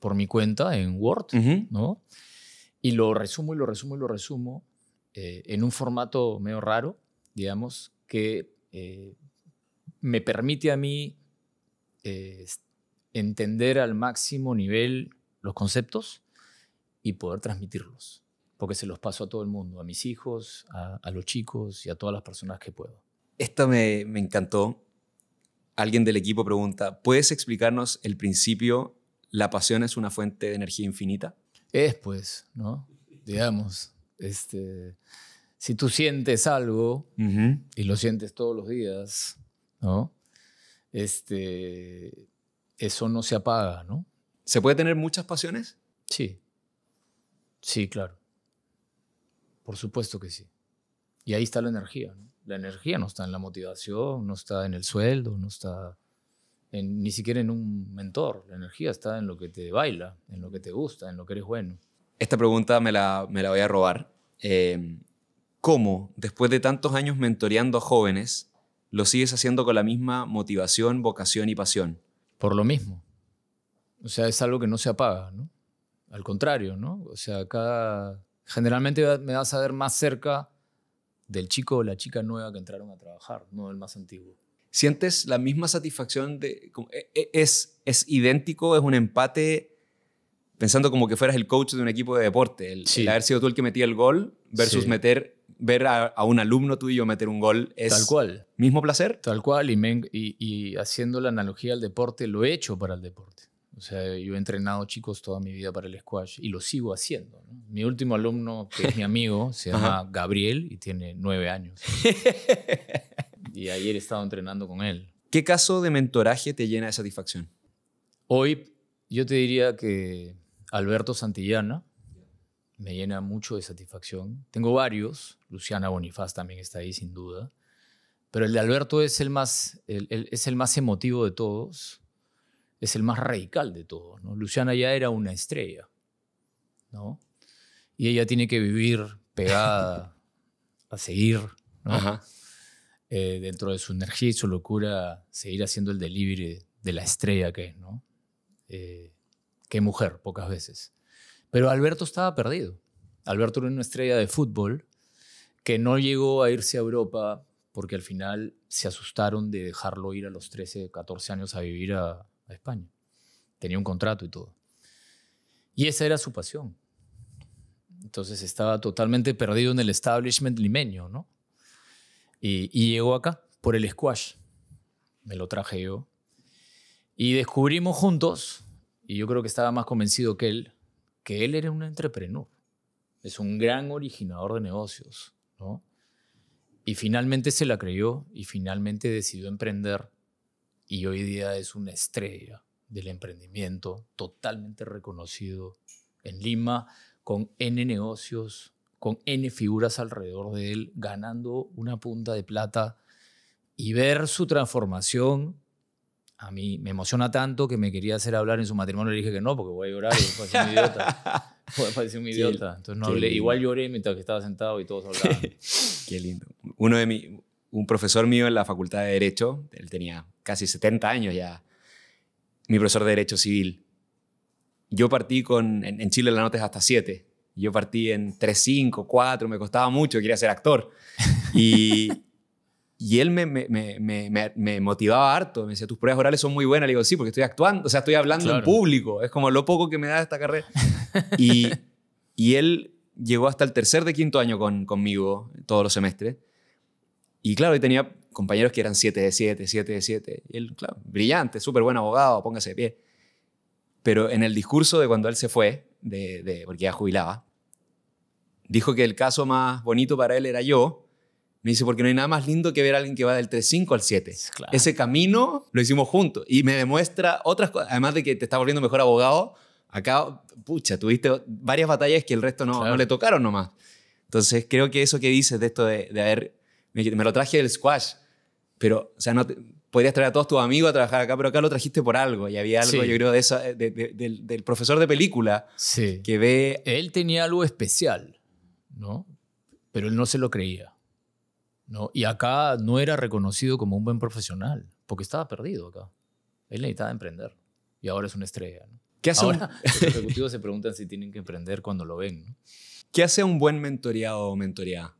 por mi cuenta en Word, Y lo resumo y lo resumo y lo resumo eh, en un formato medio raro, digamos, que eh, me permite a mí eh, entender al máximo nivel los conceptos y poder transmitirlos, porque se los paso a todo el mundo, a mis hijos, a, los chicos y a todas las personas que puedo. Esto me, encantó. Alguien del equipo pregunta, ¿puedes explicarnos el principio, la pasión es una fuente de energía infinita? Es pues, ¿no? Digamos, este, si tú sientes algo y lo sientes todos los días, ¿no? Este, eso no se apaga, ¿no? ¿Se puede tener muchas pasiones? Sí. Sí, claro. Por supuesto que sí. Y ahí está la energía. La energía no está en la motivación, no está en el sueldo, no está en, ni siquiera en un mentor. La energía está en lo que te baila, en lo que te gusta, en lo que eres bueno. Esta pregunta me la, voy a robar. Eh, ¿Cómo, después de tantos años mentoreando a jóvenes, lo sigues haciendo con la misma motivación, vocación y pasión? Por lo mismo. O sea, es algo que no se apaga, ¿no? Al contrario, ¿no? O sea, cada... Generalmente me vas a ver más cerca del chico o la chica nueva que entraron a trabajar, no el más antiguo. ¿Sientes la misma satisfacción de... E, e, es, ¿Es idéntico? ¿Es un empate? Pensando como que fueras el coach de un equipo de deporte. El, sí. haber sido tú el que metía el gol versus meter ver a, un alumno tuyo meter un gol es tal cual mismo placer tal cual y, y, haciendo la analogía al deporte lo he hecho para el deporte o sea, yo he entrenado chicos toda mi vida para el squash y lo sigo haciendo. Mi último alumno, que es mi amigo, se llama Gabriel y tiene nueve años. y ayer he estado entrenando con él. ¿Qué caso de mentoraje te llena de satisfacción? Hoy yo te diría que Alberto Santillana me llena mucho de satisfacción. Tengo varios, Luciana Bonifaz también está ahí sin duda, pero el de Alberto es el más, es el más emotivo de todos es el más radical de todos. ¿no? Luciana ya era una estrella, ¿no? Y ella tiene que vivir pegada a seguir, eh, dentro de su energía y su locura, seguir haciendo el delivery de la estrella que es, ¿no? Eh, qué mujer, pocas veces. Pero Alberto estaba perdido. Alberto era una estrella de fútbol que no llegó a irse a Europa porque al final se asustaron de dejarlo ir a los 13, 14 años a vivir a, España. Tenía un contrato y todo. Y esa era su pasión. Entonces estaba totalmente perdido en el establishment limeño, ¿no? Y, y llegó acá por el squash. Me lo traje yo. Y descubrimos juntos, y yo creo que estaba más convencido que él, que él era un entrepreneur. Es un gran originador de negocios, ¿no? Y finalmente se la creyó y finalmente decidió emprender y hoy día es una estrella del emprendimiento totalmente reconocido en Lima, con N negocios, con N figuras alrededor de él, ganando una punta de plata y ver su transformación. A mí me emociona tanto que me quería hacer hablar en su matrimonio. Le dije que no, porque voy a llorar. Voy a un idiota. Voy a parecer un idiota. Igual lloré mientras que estaba sentado y todos hablaban. Qué lindo. Uno de mis un profesor mío en la Facultad de Derecho, él tenía casi 70 años ya, mi profesor de Derecho Civil. Yo partí con, en, Chile la nota hasta 7, yo partí en 3, 5, 4, me costaba mucho, quería ser actor. Y, él me, motivaba harto, me decía, tus pruebas orales son muy buenas. Le digo, sí, porque estoy actuando, o sea, estoy hablando en público, es como lo poco que me da esta carrera. y, él llegó hasta el tercer de quinto año con, conmigo todos los semestres. Y claro, y tenía compañeros que eran 7 de 7, 7 de 7. Y él, claro, brillante, súper buen abogado, póngase de pie. Pero en el discurso de cuando él se fue, de, porque ya jubilaba, dijo que el caso más bonito para él era yo. Me dice, porque no hay nada más lindo que ver a alguien que va del 3-5 al 7. Ese camino lo hicimos juntos. Y me demuestra otras cosas. Además de que te está volviendo mejor abogado, acá, pucha, tuviste varias batallas que el resto no, no le tocaron nomás. Entonces creo que eso que dices de esto de, de haber me, lo traje del squash, pero, o sea, no podrías traer a todos tus amigos a trabajar acá, pero acá lo trajiste por algo. Y había algo, yo creo, de del, profesor de película que ve... Él tenía algo especial, ¿no? Pero él no se lo creía. ¿no? Y acá no era reconocido como un buen profesional, porque estaba perdido acá. Él necesitaba emprender. Y ahora es una estrella. ¿no? ¿Qué hace ahora, los ejecutivos se preguntan si tienen que emprender cuando lo ven. ¿no? ¿Qué hace un buen mentoreado o mentoreada?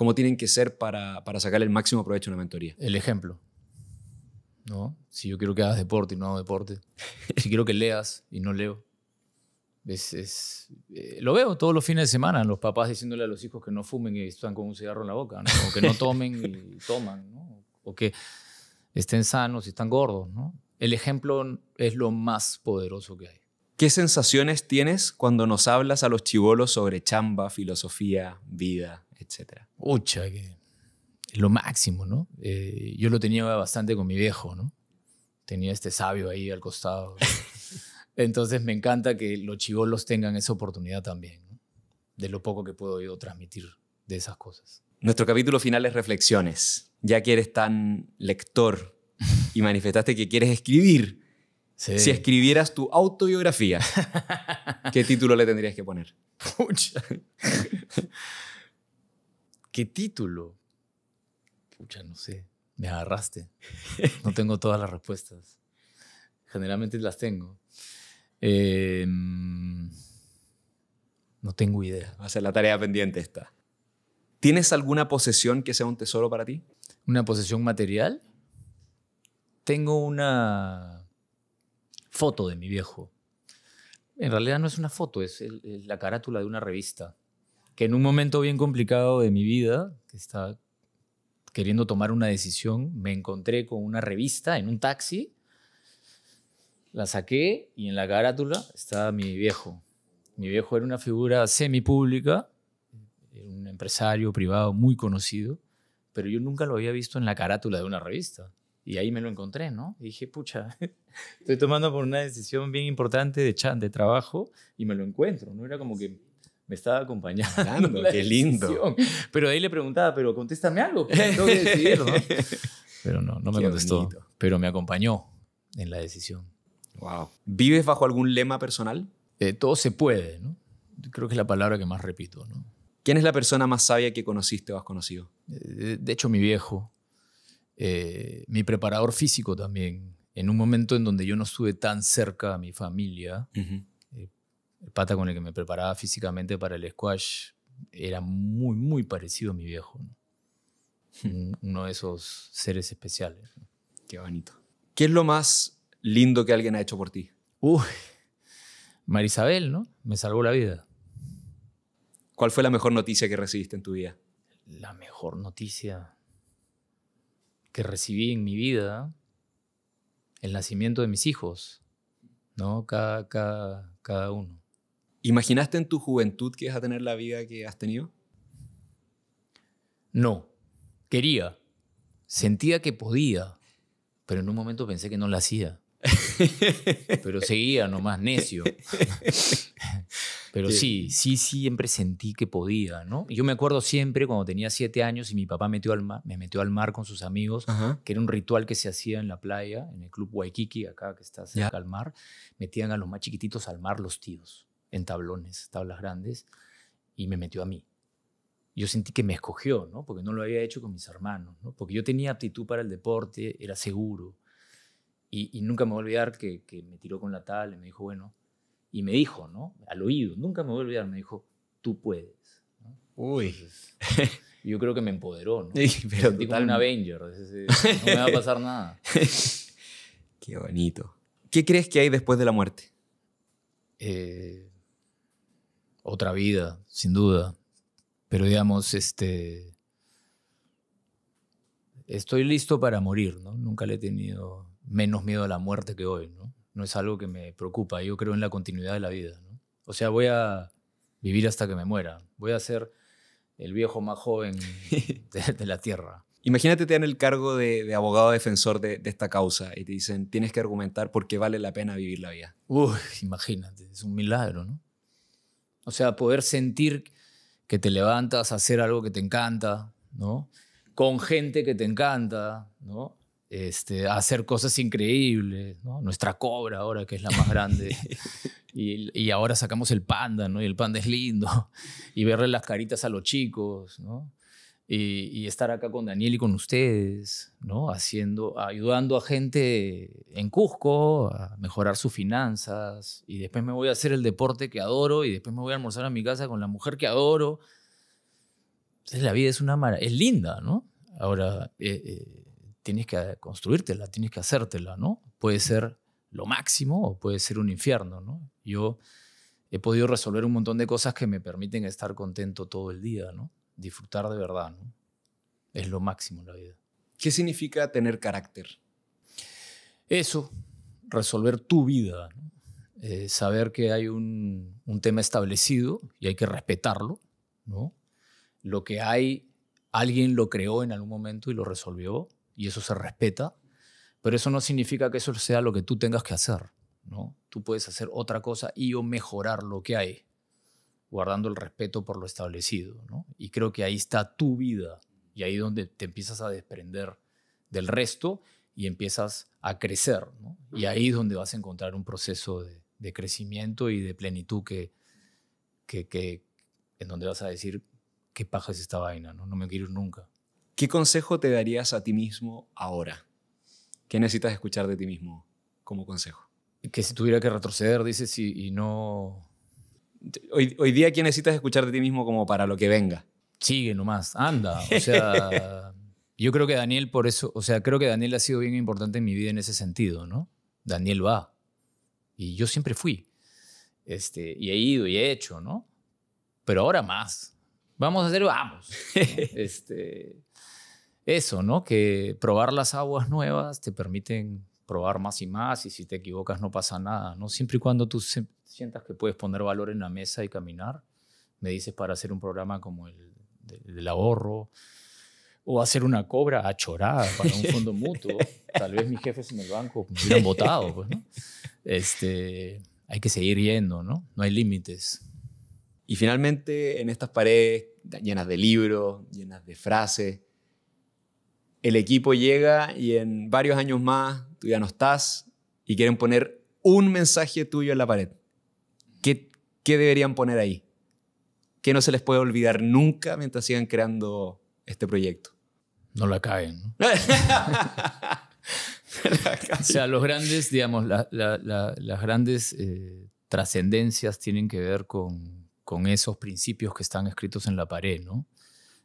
cómo tienen que ser para, para sacar el máximo provecho de una mentoría. El ejemplo. ¿no? Si yo quiero que hagas deporte y no hago deporte. si quiero que leas y no leo. Eh, lo veo todos los fines de semana, los papás diciéndole a los hijos que no fumen y están con un cigarro en la boca, o que no tomen y toman, o que estén sanos y están gordos. ¿no? El ejemplo es lo más poderoso que hay. ¿Qué sensaciones tienes cuando nos hablas a los chivolos sobre chamba, filosofía, vida? etcétera. Ucha, que lo máximo, ¿no? Eh, yo lo tenía bastante con mi viejo, ¿no? Tenía este sabio ahí al costado. Entonces me encanta que los chivolos tengan esa oportunidad también, de lo poco que puedo yo transmitir de esas cosas. Nuestro capítulo final es reflexiones. Ya que eres tan lector y manifestaste que quieres escribir, si escribieras tu autobiografía, ¿qué título le tendrías que poner? Pucha. ¿Qué título? Pucha, no sé. Me agarraste. No tengo todas las respuestas. Generalmente las tengo. Em, no tengo idea. Va a ser la tarea pendiente esta. ¿Tienes alguna posesión que sea un tesoro para ti? ¿Una posesión material? Tengo una foto de mi viejo. En realidad no es una foto, es la carátula de una revista que en un momento bien complicado de mi vida, que estaba queriendo tomar una decisión, me encontré con una revista en un taxi, la saqué y en la carátula estaba mi viejo. Mi viejo era una figura semi semipública, un empresario privado muy conocido, pero yo nunca lo había visto en la carátula de una revista. Y ahí me lo encontré, ¿no? Y dije, pucha, estoy tomando por una decisión bien importante de, chan, de trabajo y me lo encuentro, ¿no? Era como que me estaba acompañando. qué lindo. Pero ahí le preguntaba, pero contéstame algo, pues, ¿no? Pero no, no me contestó, pero me acompañó en la decisión. Wow. ¿Vives bajo algún lema personal? Eh, todo se puede, ¿no? Creo que es la palabra que más repito, ¿no? ¿Quién es la persona más sabia que conociste o has conocido? Eh, de hecho, mi viejo, eh, mi preparador físico también. En un momento en donde yo no estuve tan cerca a mi familia, el pata con el que me preparaba físicamente para el squash era muy, muy parecido a mi viejo. Hmm. Uno de esos seres especiales. Qué bonito. ¿Qué es lo más lindo que alguien ha hecho por ti? Uy, Marisabel, ¿no? Me salvó la vida. ¿Cuál fue la mejor noticia que recibiste en tu vida? La mejor noticia que recibí en mi vida, el nacimiento de mis hijos, ¿no? cada uno. ¿Imaginaste en tu juventud que vas a tener la vida que has tenido? No. Quería. Sentía que podía. Pero en un momento pensé que no la hacía. pero seguía nomás necio. pero sí, sí, siempre sentí que podía, ¿no? Yo me acuerdo siempre cuando tenía siete años y mi papá metió al me metió al mar con sus amigos, que era un ritual que se hacía en la playa, en el club Waikiki, acá que está cerca al mar. Metían a los más chiquititos al mar los tíos en tablones, tablas grandes, y me metió a mí. Yo sentí que me escogió, ¿no? Porque no lo había hecho con mis hermanos, ¿no? Porque yo tenía aptitud para el deporte, era seguro. Y, nunca me voy a olvidar que, que me tiró con la tal y me dijo, bueno, y me dijo, ¿no? Al oído, nunca me voy a olvidar, me dijo, tú puedes. ¿no? Uy. yo creo que me empoderó, ¿no? Sí, pero sentí un Avenger, no me va a pasar nada. Qué bonito. ¿Qué crees que hay después de la muerte? Eh, otra vida, sin duda. Pero digamos, este, estoy listo para morir, ¿no? Nunca le he tenido menos miedo a la muerte que hoy, ¿no? No es algo que me preocupa, yo creo en la continuidad de la vida, ¿no? O sea, voy a vivir hasta que me muera, voy a ser el viejo más joven de, la Tierra. Imagínate te dan el cargo de, abogado defensor de, esta causa y te dicen, tienes que argumentar por qué vale la pena vivir la vida. Uy, imagínate, es un milagro, ¿no? O sea, poder sentir que te levantas a hacer algo que te encanta, ¿no? Con gente que te encanta, ¿no? Este, hacer cosas increíbles, ¿no? Nuestra cobra ahora, que es la más grande. y, y, ahora sacamos el panda, ¿no? Y el panda es lindo. Y verle las caritas a los chicos, ¿no? Y, estar acá con Daniel y con ustedes, ¿no? Haciendo, ayudando a gente en Cusco a mejorar sus finanzas y después me voy a hacer el deporte que adoro y después me voy a almorzar a mi casa con la mujer que adoro. Entonces la vida es una mara, es linda, ¿no? Ahora eh, eh, tienes que construírtela, tienes que hacértela, ¿no? Puede ser lo máximo o puede ser un infierno, ¿no? Yo he podido resolver un montón de cosas que me permiten estar contento todo el día, ¿no? disfrutar de verdad, Es lo máximo en la vida. ¿Qué significa tener carácter? Eso, resolver tu vida, ¿no? Eh, saber que hay un, un, tema establecido y hay que respetarlo, ¿no? Lo que hay, alguien lo creó en algún momento y lo resolvió y eso se respeta, pero eso no significa que eso sea lo que tú tengas que hacer, ¿no? Tú puedes hacer otra cosa y o mejorar lo que hay guardando el respeto por lo establecido. Y creo que ahí está tu vida y ahí donde te empiezas a desprender del resto y empiezas a crecer. Y ahí es donde vas a encontrar un proceso de, crecimiento y de plenitud que, que, que, en donde vas a decir, qué paja es esta vaina, ¿no? no me quiero nunca. ¿Qué consejo te darías a ti mismo ahora? ¿Qué necesitas escuchar de ti mismo como consejo? Que si tuviera que retroceder, dices, y no Hoy, día, ¿quién necesitas escuchar de ti mismo como para lo que venga? Sigue nomás, anda. O sea, yo creo que Daniel, por eso, o sea, creo que Daniel ha sido bien importante en mi vida en ese sentido, ¿no? Daniel va. Y yo siempre fui. Este, y he ido y he hecho, ¿no? Pero ahora más. Vamos a hacer, vamos. Este, eso, ¿no? Que probar las aguas nuevas te permiten probar más y más y si te equivocas no pasa nada, ¿no? Siempre y cuando tú sientas que puedes poner valor en la mesa y caminar, me dices para hacer un programa como el del, ahorro o hacer una cobra a chorar para un fondo mutuo. Tal vez mis jefes en el banco me hubieran votado. Pues, este, hay que seguir yendo, ¿no? No hay límites. Y finalmente, en estas paredes llenas de libros, llenas de frases, el equipo llega y en varios años más tú ya no estás y quieren poner un mensaje tuyo en la pared. ¿qué, deberían poner ahí? ¿Qué no se les puede olvidar nunca mientras sigan creando este proyecto? No la caen. ¿no? o sea, los grandes, digamos, las grandes eh, trascendencias tienen que ver con, esos principios que están escritos en la pared, ¿no?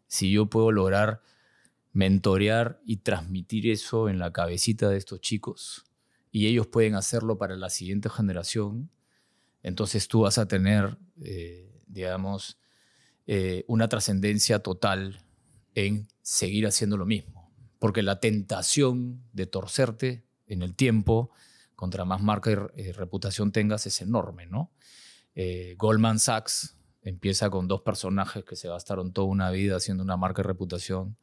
Si yo puedo lograr mentorear y transmitir eso en la cabecita de estos chicos y ellos pueden hacerlo para la siguiente generación, entonces tú vas a tener, eh, digamos, eh, una trascendencia total en seguir haciendo lo mismo. Porque la tentación de torcerte en el tiempo, contra más marca y eh, reputación tengas, es enorme, ¿no? Goldman Sachs empieza con dos personajes que se gastaron toda una vida haciendo una marca y reputación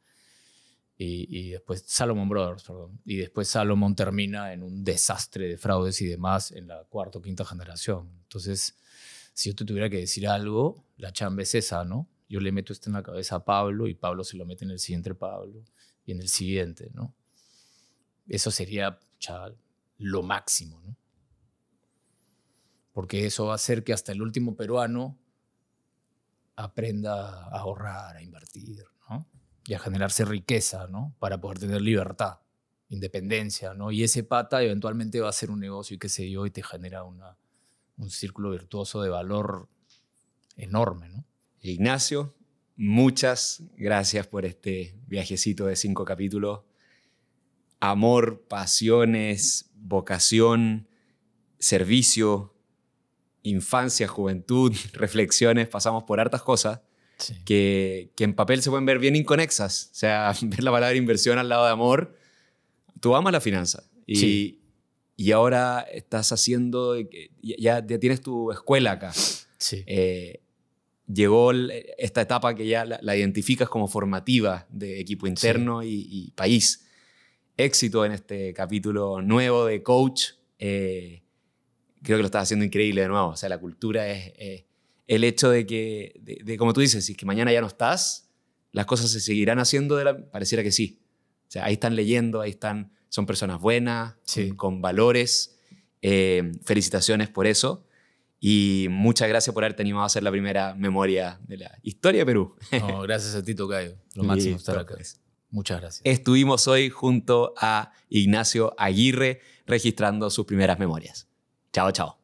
y, después Salomon Brothers, perdón. Y después Salomon termina en un desastre de fraudes y demás en la cuarta o quinta generación. Entonces, si yo te tuviera que decir algo, la chamba es esa, ¿no? Yo le meto esto en la cabeza a Pablo y Pablo se lo mete en el siguiente Pablo y en el siguiente, ¿no? Eso sería chaval, lo máximo, ¿no? Porque eso va a hacer que hasta el último peruano aprenda a ahorrar, a invertir, ¿no? y a generarse riqueza, ¿no? Para poder tener libertad, independencia, ¿no? Y ese pata eventualmente va a ser un negocio y qué sé yo, y te genera un círculo virtuoso de valor enorme, ¿no? Ignacio, muchas gracias por este viajecito de cinco capítulos. Amor, pasiones, vocación, servicio, infancia, juventud, reflexiones, pasamos por hartas cosas que, en papel se pueden ver bien inconexas. O sea, ver la palabra inversión al lado de amor, tú amas la finanza. Y, y ahora estás haciendo, ya, ya, tienes tu escuela acá. Eh, llegó esta etapa que ya la, identificas como formativa de equipo interno y, país. Éxito en este capítulo nuevo de Coach. Eh, creo que lo estás haciendo increíble de nuevo. O sea, la cultura es, el hecho de que, de, como tú dices, si que mañana ya no estás, las cosas se seguirán haciendo de la... Pareciera que sí. O sea, ahí están leyendo, ahí están, son personas buenas, con, valores. Eh, felicitaciones por eso. Y muchas gracias por haber animado a hacer la primera memoria de la historia de Perú. No, gracias a ti, Tocayo. Lo máximo estar acá. Pues. Muchas gracias. Estuvimos hoy junto a Ignacio Aguirre registrando sus primeras memorias. Chao, chao.